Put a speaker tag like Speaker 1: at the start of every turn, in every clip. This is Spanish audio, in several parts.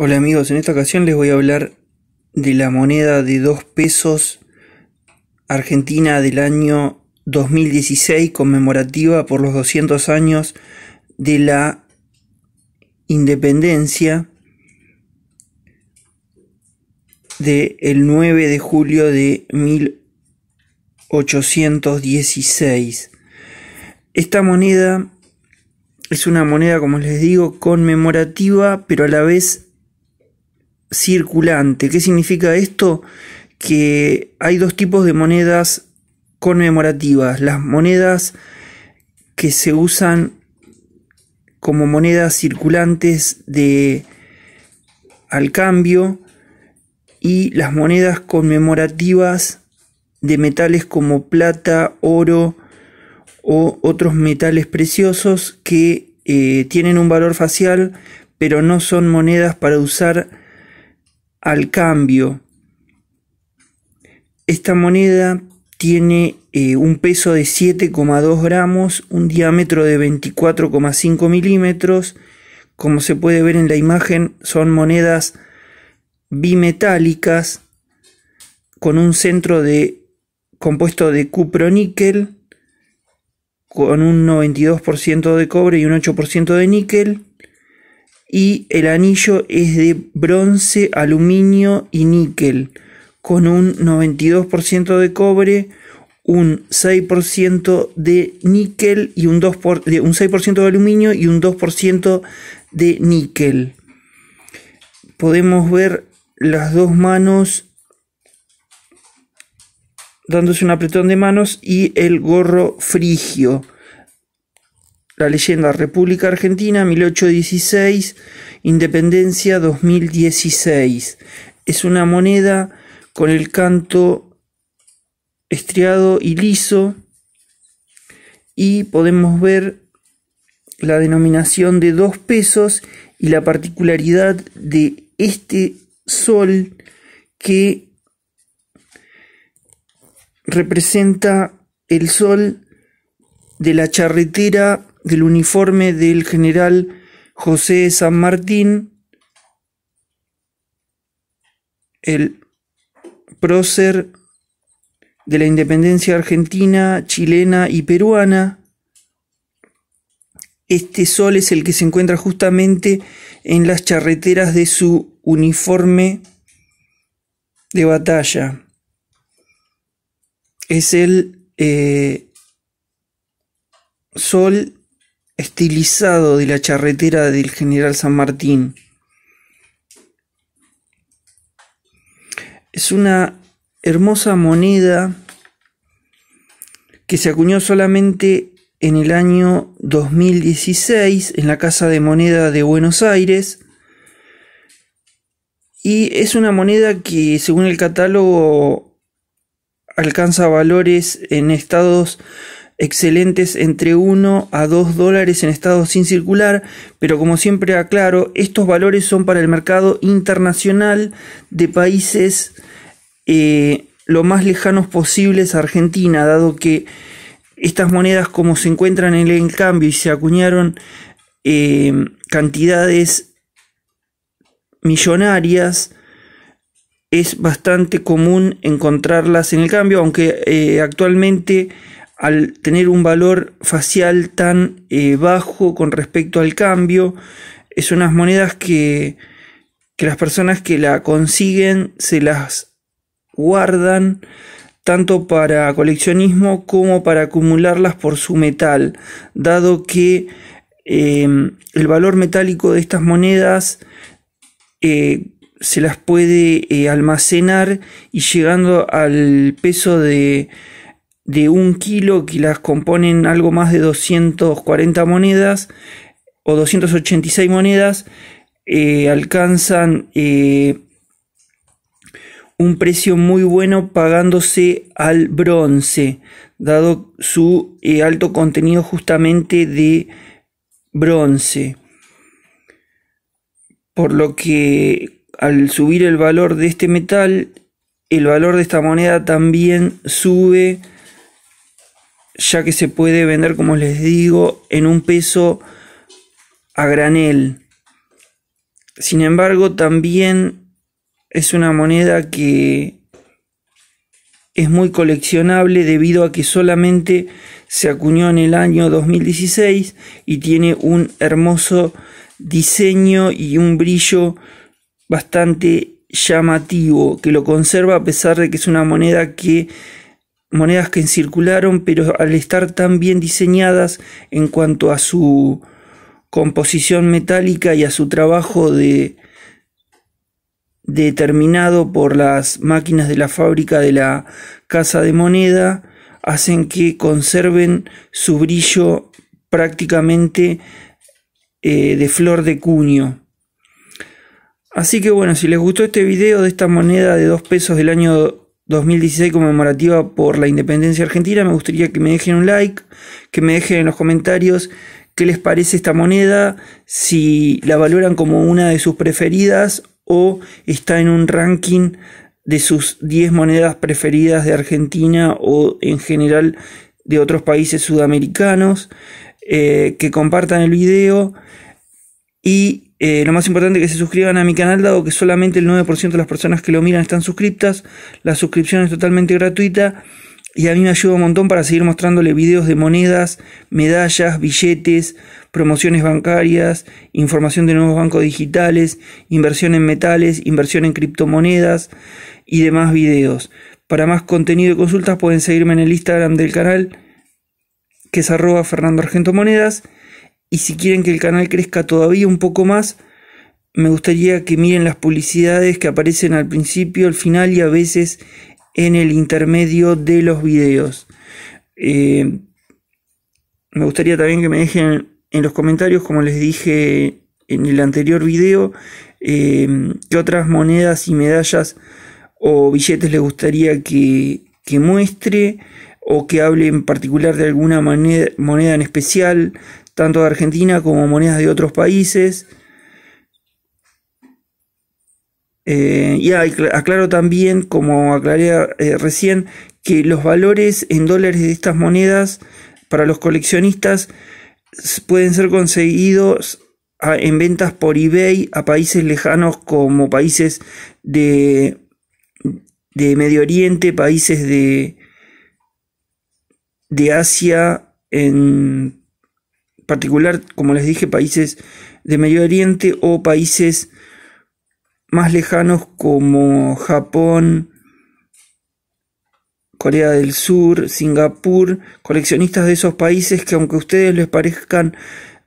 Speaker 1: Hola amigos, en esta ocasión les voy a hablar de la moneda de 2 pesos argentina del año 2016 conmemorativa por los 200 años de la independencia del el 9 de julio de 1816. Esta moneda es una moneda, como les digo, conmemorativa, pero a la vez circulante. ¿Qué significa esto? Que hay dos tipos de monedas conmemorativas. Las monedas que se usan como monedas circulantes de al cambio y las monedas conmemorativas de metales como plata, oro o otros metales preciosos que eh, tienen un valor facial pero no son monedas para usar al cambio. Esta moneda tiene eh, un peso de 7,2 gramos, un diámetro de 24,5 milímetros. Como se puede ver en la imagen, son monedas bimetálicas con un centro de compuesto de cuproníquel con un 92% de cobre y un 8% de níquel y el anillo es de bronce, aluminio y níquel, con un 92% de cobre, un 6% de níquel y un, un 6% de aluminio y un 2% de níquel. Podemos ver las dos manos dándose un apretón de manos y el gorro frigio la leyenda República Argentina 1816, Independencia 2016. Es una moneda con el canto estriado y liso y podemos ver la denominación de dos pesos y la particularidad de este sol que representa el sol de la charretera del uniforme del general José San Martín, el prócer de la independencia argentina, chilena y peruana. Este sol es el que se encuentra justamente en las charreteras de su uniforme de batalla. Es el eh, sol estilizado de la charretera del general San Martín. Es una hermosa moneda que se acuñó solamente en el año 2016 en la Casa de Moneda de Buenos Aires. Y es una moneda que, según el catálogo, alcanza valores en estados excelentes entre 1 a 2 dólares en estado sin circular, pero como siempre aclaro, estos valores son para el mercado internacional de países eh, lo más lejanos posibles a Argentina, dado que estas monedas como se encuentran en el cambio y se acuñaron eh, cantidades millonarias, es bastante común encontrarlas en el cambio, aunque eh, actualmente al tener un valor facial tan eh, bajo con respecto al cambio, es eh, unas monedas que, las personas que la consiguen se las guardan tanto para coleccionismo como para acumularlas por su metal, dado que em, el valor metálico de estas monedas eh, se las puede almacenar y llegando al peso de de un kilo que las componen algo más de 240 monedas o 286 monedas eh, alcanzan eh, un precio muy bueno pagándose al bronce dado su eh, alto contenido justamente de bronce por lo que al subir el valor de este metal el valor de esta moneda también sube ya que se puede vender, como les digo, en un peso a granel. Sin embargo, también es una moneda que es muy coleccionable debido a que solamente se acuñó en el año 2016 y tiene un hermoso diseño y un brillo bastante llamativo que lo conserva a pesar de que es una moneda que monedas que circularon, pero al estar tan bien diseñadas en cuanto a su composición metálica y a su trabajo de determinado por las máquinas de la fábrica de la casa de moneda, hacen que conserven su brillo prácticamente eh, de flor de cuño. Así que bueno, si les gustó este video de esta moneda de 2 pesos del año 2016 conmemorativa por la independencia argentina. Me gustaría que me dejen un like, que me dejen en los comentarios qué les parece esta moneda, si la valoran como una de sus preferidas o está en un ranking de sus 10 monedas preferidas de Argentina o en general de otros países sudamericanos, eh, que compartan el video y eh, lo más importante es que se suscriban a mi canal, dado que solamente el 9% de las personas que lo miran están suscriptas. La suscripción es totalmente gratuita y a mí me ayuda un montón para seguir mostrándole videos de monedas, medallas, billetes, promociones bancarias, información de nuevos bancos digitales, inversión en metales, inversión en criptomonedas y demás videos. Para más contenido y consultas pueden seguirme en el Instagram del canal, que es arroba Fernando Argento Monedas. Y si quieren que el canal crezca todavía un poco más, me gustaría que miren las publicidades que aparecen al principio, al final y a veces en el intermedio de los videos. Eh, me gustaría también que me dejen en los comentarios, como les dije en el anterior video, eh, qué otras monedas y medallas o billetes les gustaría que, muestre o que hable en particular de alguna moneda en especial, tanto de Argentina como monedas de otros países. Eh, y aclaro también, como aclaré eh, recién, que los valores en dólares de estas monedas para los coleccionistas pueden ser conseguidos en ventas por eBay a países lejanos como países de, de Medio Oriente, países de, de Asia, en particular, como les dije, países de Medio Oriente o países más lejanos como Japón, Corea del Sur, Singapur, coleccionistas de esos países que aunque a ustedes les parezcan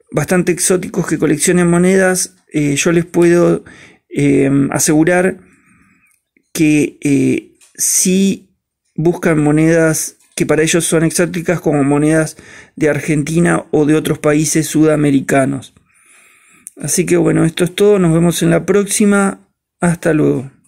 Speaker 1: bastante exóticos que coleccionen monedas, eh, yo les puedo em, asegurar que eh, si buscan monedas que para ellos son exóticas como monedas de Argentina o de otros países sudamericanos. Así que bueno, esto es todo, nos vemos en la próxima, hasta luego.